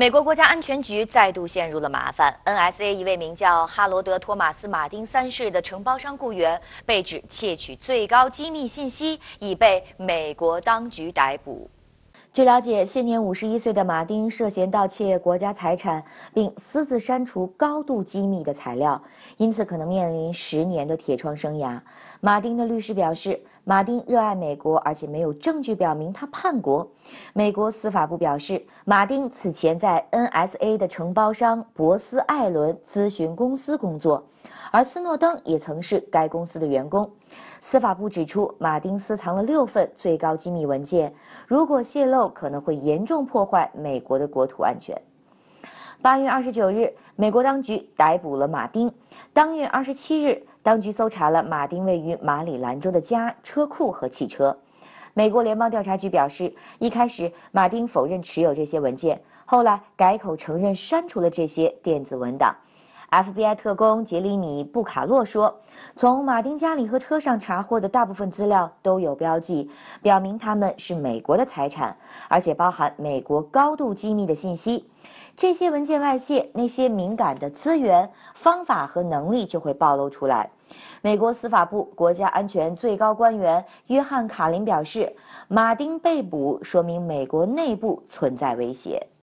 美国国家安全局再度陷入了麻烦。NSA 一位名叫哈罗德·托马斯·马丁三世的承包商雇员被指窃取最高机密信息，已被美国当局逮捕。据了解，现年五十一岁的马丁涉嫌盗窃国家财产，并私自删除高度机密的材料，因此可能面临十年的铁窗生涯。马丁的律师表示，马丁热爱美国，而且没有证据表明他叛国。美国司法部表示，马丁此前在 NSA 的承包商博斯艾伦咨询公司工作，而斯诺登也曾是该公司的员工。司法部指出，马丁私藏了六份最高机密文件，如果泄露。可能会严重破坏美国的国土安全。八月二十九日，美国当局逮捕了马丁。当月二十七日，当局搜查了马丁位于马里兰州的家、车库和汽车。美国联邦调查局表示，一开始马丁否认持有这些文件，后来改口承认删除了这些电子文档。FBI 特工杰里米·布卡洛说：“从马丁家里和车上查获的大部分资料都有标记，表明他们是美国的财产，而且包含美国高度机密的信息。这些文件外泄，那些敏感的资源、方法和能力就会暴露出来。”美国司法部国家安全最高官员约翰·卡林表示：“马丁被捕，说明美国内部存在威胁。”